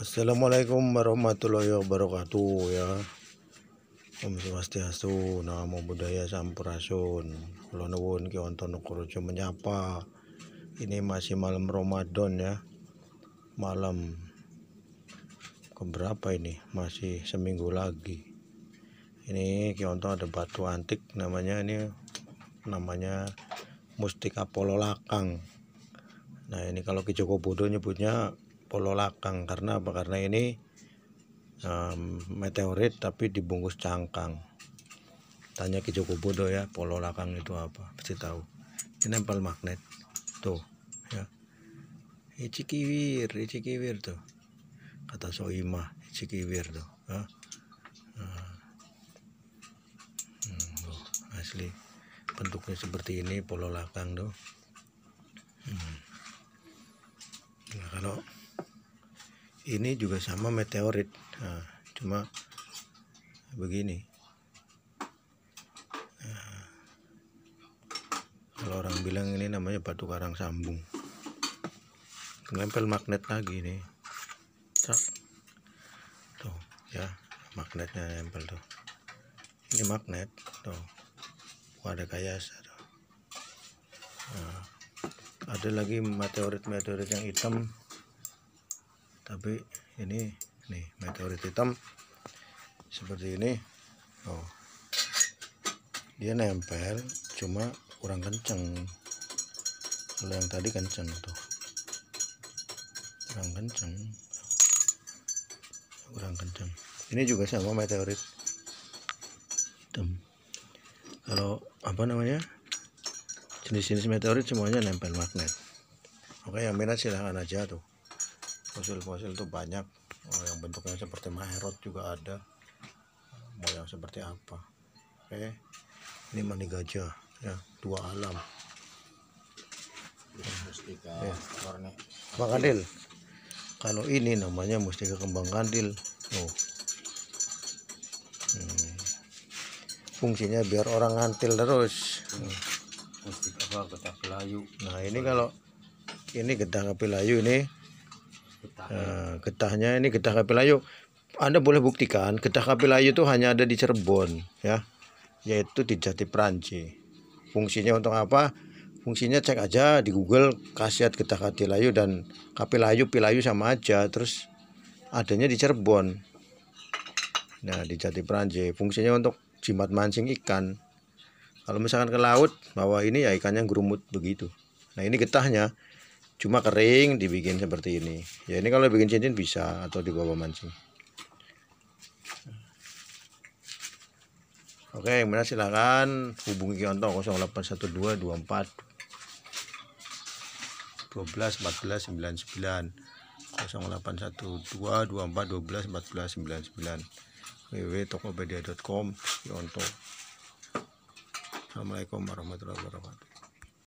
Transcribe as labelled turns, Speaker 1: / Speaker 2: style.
Speaker 1: Assalamualaikum warahmatullahi wabarakatuh ya Om Swastiastu Namo Buddhaya Sampurasun Kula nuwun Ki Onto menyapa Ini masih malam Ramadan ya Malam Keberapa ini Masih seminggu lagi Ini Ki Onto ada batu antik Namanya ini Namanya Mustika Pololakang Nah ini kalau Ki Joko Bodo nyebutnya pololakang karena apa karena ini um, meteorit tapi dibungkus cangkang tanya ke Joko Bodo ya pololakang itu apa pasti tahu ini nempel magnet tuh ya icikiwir icikiwir tuh kata Soima icikiwir tuh ya. hmm, hmm asli bentuknya seperti ini pololakang tuh hmm. nah, kalau ini juga sama meteorit nah, cuma begini nah, kalau orang bilang ini namanya batu karang sambung nempel magnet lagi nih tuh ya magnetnya nempel tuh ini magnet tuh ada kaya tuh. Nah, ada lagi meteorit-meteorit yang hitam tapi ini nih meteorit hitam seperti ini oh dia nempel cuma kurang kenceng kalau yang tadi kenceng tuh kurang kenceng kurang kenceng ini juga sama meteorit hitam kalau apa namanya jenis-jenis meteorit semuanya nempel magnet oke yang minat silahkan aja tuh fosil-fosil itu banyak oh, yang bentuknya seperti maherot juga ada mau yang seperti apa oke eh, okay. ini mani gajah ya dua alam mustika ya. warna kandil kalau ini namanya mustika kembang kandil oh hmm. fungsinya biar orang ngantil terus hmm. mustika apa getah nah ini kalau ini gedang api ini Eh, getahnya ini getah kapilayu. Anda boleh buktikan getah kapilayu itu hanya ada di Cirebon ya, yaitu di Jati Pranci. Fungsinya untuk apa? Fungsinya cek aja di Google khasiat getah kapilayu dan kapilayu pilayu sama aja terus adanya di Cirebon. Nah, di Jati Pranci fungsinya untuk jimat mancing ikan. Kalau misalkan ke laut, bahwa ini ya ikannya gerumut begitu. Nah, ini getahnya cuma kering dibikin seperti ini ya ini kalau bikin cincin bisa atau di bawah mancing oke yang kemudian silahkan hubungi Kionto 0812 24 12 14 99 0812 24 12 14 99 www.tokopedia.com Kionto Assalamualaikum warahmatullahi wabarakatuh